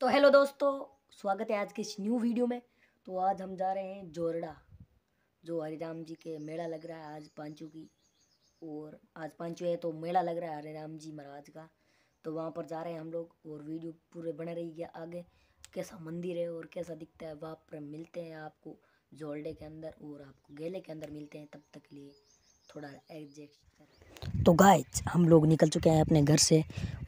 तो हेलो दोस्तों स्वागत है आज के इस न्यू वीडियो में तो आज हम जा रहे हैं जोरडा जो हरिराम जी के मेला लग रहा है आज पांचों की और आज पांचों है तो मेला लग रहा है हरिराम जी महाराज का तो वहाँ पर जा रहे हैं हम लोग और वीडियो पूरे बने रही है आगे कैसा मंदिर है और कैसा दिखता है वहाँ पर मिलते हैं आपको जोरडे के अंदर और आपको गेले के अंदर मिलते हैं तब तक के लिए थोड़ा एग्जैक्ट तो गाइज हम लोग निकल चुके हैं अपने घर से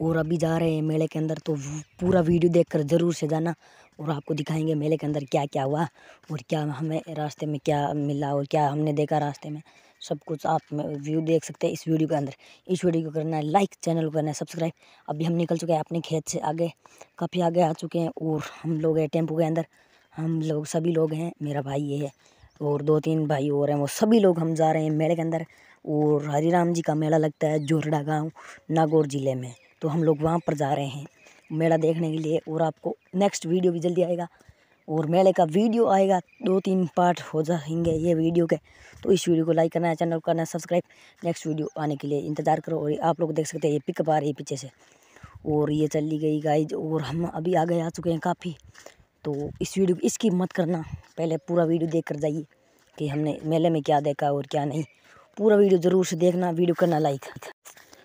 और अभी जा रहे हैं मेले के अंदर तो पूरा वीडियो देखकर ज़रूर से जाना और आपको दिखाएंगे मेले के अंदर क्या क्या हुआ और क्या हमें रास्ते में क्या मिला और क्या हमने देखा रास्ते में सब कुछ आप व्यू देख सकते हैं इस वीडियो के अंदर इस वीडियो को करना है लाइक चैनल को करना है सब्सक्राइब अभी हम निकल चुके हैं अपने खेत से आगे काफ़ी आगे आ चुके हैं और हम लोग हैं टेम्पू के अंदर हम लोग सभी लोग हैं मेरा भाई ये है और दो तीन भाई और हैं वो सभी लोग हम जा रहे हैं मेले के अंदर और हरी राम जी का मेला लगता है जोरडा गाँव नागौर ज़िले में तो हम लोग वहाँ पर जा रहे हैं मेला देखने के लिए और आपको नेक्स्ट वीडियो भी जल्दी आएगा और मेले का वीडियो आएगा दो तीन पार्ट हो जाएंगे ये वीडियो के तो इस वीडियो को लाइक करना है चैनल करना है सब्सक्राइब नेक्स्ट वीडियो आने के लिए इंतज़ार करो और आप लोग देख सकते हैं ये पिकअप आ रही है पीछे से और ये चली गई गाइज और हम अभी आगे आ चुके हैं काफ़ी तो इस वीडियो इसकी मत करना पहले पूरा वीडियो देख कर जाइए कि हमने मेले में क्या देखा और क्या नहीं पूरा वीडियो ज़रूर से देखना वीडियो करना लाइक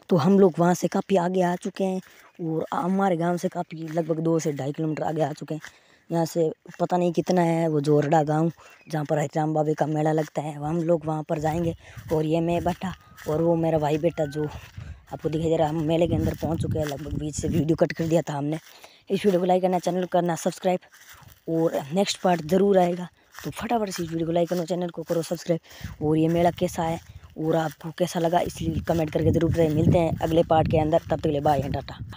तो हम लोग वहाँ से काफ़ी आगे आ चुके हैं और हमारे गांव से काफ़ी लगभग दो से ढाई किलोमीटर आगे आ चुके हैं यहाँ से पता नहीं कितना है वो जोरडा गांव जहाँ पर हरिराम बाबे का मेला लगता है हम लोग वहाँ पर जाएंगे और ये मैं बैठा और वो मेरा भाई बेटा जो आपको दिखाई दे रहा हम मेले के अंदर पहुँच चुके हैं लगभग बीच से वीडियो कट कर दिया था हमने इस वीडियो को लाइक करना चैनल करना सब्सक्राइब और नेक्स्ट पार्ट ज़रूर आएगा तो फटाफट से इस वीडियो को लाइक करना चैनल को करो सब्सक्राइब और ये मेला कैसा है और आपको कैसा लगा इसलिए कमेंट करके ज़रूर मिलते हैं अगले पार्ट के अंदर तब तक ले बाय टाटा